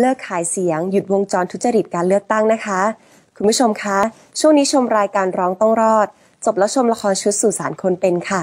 เลิกขายเสียง หยุดวงจรทุจริตการเลือกตั้งนะคะ คุณผู้ชมคะ ช่วงนี้ชมรายการร้องต้องรอด จบแล้วชมละครชุดสื่อสารคนเป็นค่ะ